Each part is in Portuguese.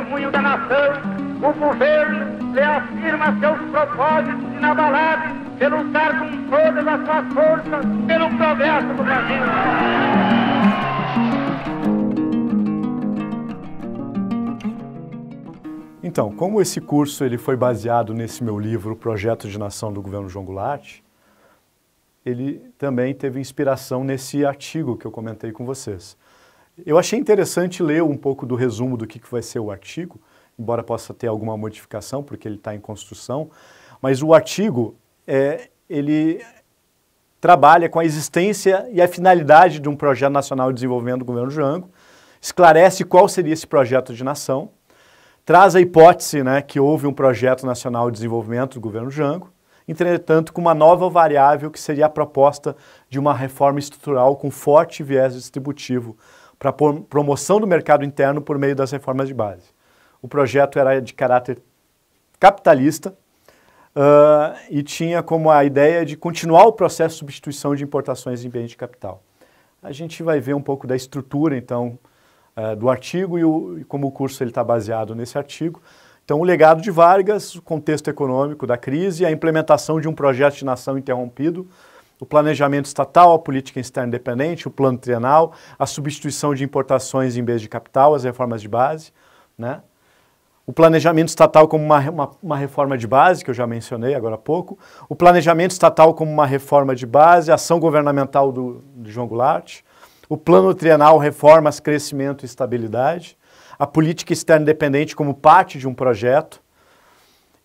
testemunho da nação, o governo reafirma seus propósitos inabaláveis de lutar com todas as suas forças pelo progresso do Brasil. Então, como esse curso ele foi baseado nesse meu livro Projeto de Nação do Governo João Goulart, ele também teve inspiração nesse artigo que eu comentei com vocês. Eu achei interessante ler um pouco do resumo do que, vai ser o artigo, embora possa ter alguma modificação, porque ele está em construção, mas o artigo, é, ele trabalha com a existência e a finalidade de um projeto nacional de desenvolvimento do governo Jango, esclarece qual seria esse projeto de nação, traz a hipótese né, que houve um projeto nacional de desenvolvimento do governo Jango, entretanto, com uma nova variável que seria a proposta de uma reforma estrutural com forte viés distributivo para promoção do mercado interno por meio das reformas de base. O projeto era de caráter capitalista uh, e tinha como a ideia de continuar o processo de substituição de importações em bens de capital. A gente vai ver um pouco da estrutura, então, uh, do artigo e, o, e como o curso está baseado nesse artigo. Então, o legado de Vargas, o contexto econômico da crise, a implementação de um projeto de nação interrompido o planejamento estatal, a política externa independente, o plano trienal, a substituição de importações em vez de capital, as reformas de base, né? o planejamento estatal como uma, uma, uma, reforma de base, que eu já mencionei agora há pouco, o planejamento estatal como uma reforma de base, a ação governamental do, do João Goulart, o plano trienal reformas, crescimento e estabilidade, a política externa independente como parte de um projeto,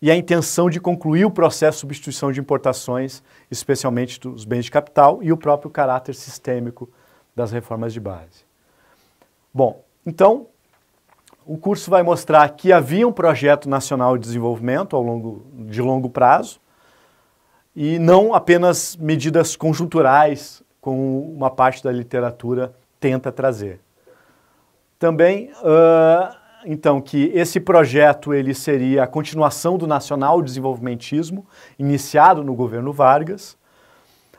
e a intenção de concluir o processo de substituição de importações, especialmente dos bens de capital, e o próprio caráter sistêmico das reformas de base. Bom, então, o curso vai mostrar que havia um projeto nacional de desenvolvimento ao longo, de longo prazo e não apenas medidas conjunturais, como uma parte da literatura tenta trazer. Também uh, então que esse projeto ele seria a continuação do nacional desenvolvimentismo iniciado no governo Vargas.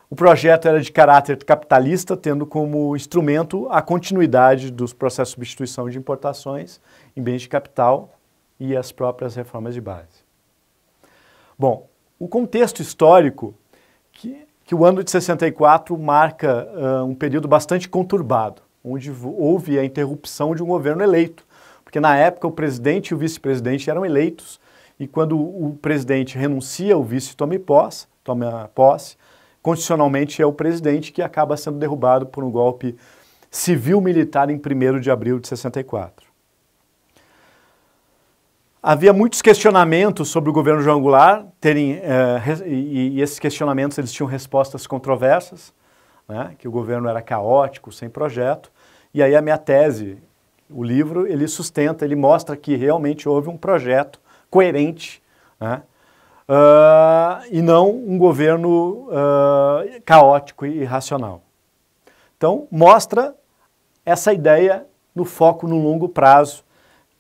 O projeto era de caráter capitalista, tendo como instrumento a continuidade dos processos de substituição de importações em bens de capital e as próprias reformas de base. Bom, o contexto histórico que, que o ano de 64 marca uh, um período bastante conturbado, onde houve a interrupção de um governo eleito, porque na época o presidente e o vice-presidente eram eleitos, e quando o presidente renuncia, o vice toma posse, toma posse, constitucionalmente é o presidente que acaba sendo derrubado por um golpe civil-militar em 1 de abril de 64. Havia muitos questionamentos sobre o governo João Goulart, terem, eh, e, e, esses questionamentos eles tinham respostas controversas, né, que o governo era caótico, sem projeto, e aí a minha tese o livro ele sustenta, ele mostra que realmente houve um projeto coerente né? uh, e não um governo uh, caótico e irracional. Então, mostra essa ideia no foco no longo prazo,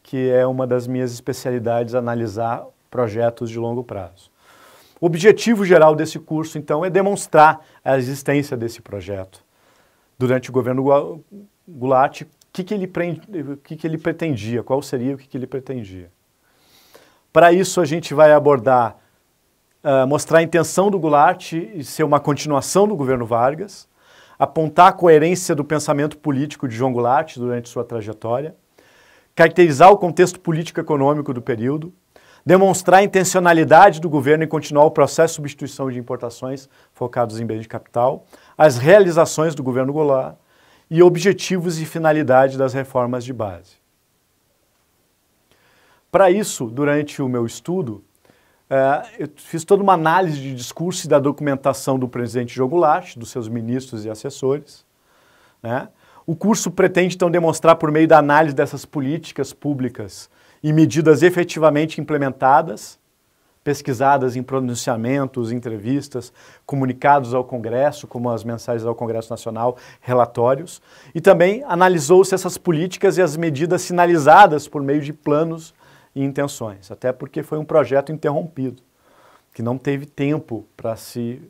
que é uma das minhas especialidades, analisar projetos de longo prazo. O objetivo geral desse curso, então, é demonstrar a existência desse projeto. Durante o governo Goulart, que, que, ele, pre... que, que ele pretendia, qual seria o que, que ele pretendia. Para isso, a gente vai abordar, uh, mostrar a intenção do Goulart e ser uma continuação do governo Vargas, apontar a coerência do pensamento político de João Goulart durante sua trajetória, caracterizar o contexto político-econômico do período, demonstrar a intencionalidade do governo em continuar o processo de substituição de importações focados em bem de capital, as realizações do governo Goulart, e objetivos e finalidade das reformas de base. Para isso, durante o meu estudo, eh, eu fiz toda uma análise de discurso e da documentação do presidente Jogulat, dos seus ministros e assessores. Né? O curso pretende, então, demonstrar, por meio da análise dessas políticas públicas e medidas efetivamente implementadas, pesquisadas em pronunciamentos, entrevistas, comunicados ao Congresso, como as mensagens ao Congresso Nacional, relatórios, e também analisou-se essas políticas e as medidas sinalizadas por meio de planos e intenções, até porque foi um projeto interrompido, que não teve tempo para se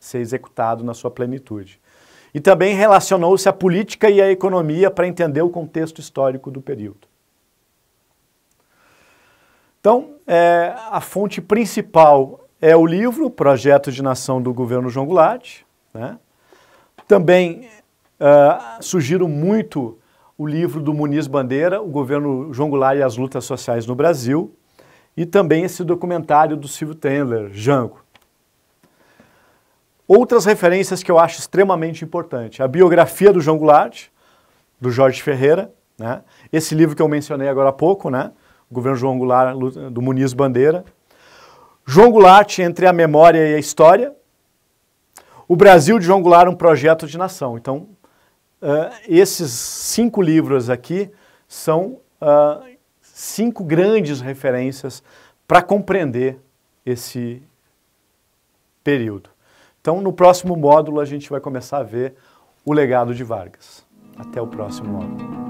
ser executado na sua plenitude. E também relacionou-se a política e a economia para entender o contexto histórico do período. Então, é, a fonte principal é o livro Projeto de Nação do Governo João Goulart. Né? Também uh, sugiro muito o livro do Muniz Bandeira, O Governo João Goulart e as Lutas Sociais no Brasil, e também esse documentário do Silvio Tendler, Jango. Outras referências que eu acho extremamente importante, a biografia do João Goulart, do Jorge Ferreira, né? esse livro que eu mencionei agora há pouco, né? governo João Goulart, do Muniz Bandeira. João Goulart entre a memória e a história. O Brasil de João Goulart, um projeto de nação. Então, uh, esses cinco livros aqui são uh, cinco grandes referências para compreender esse período. Então, no próximo módulo, a gente vai começar a ver o legado de Vargas. Até o próximo módulo.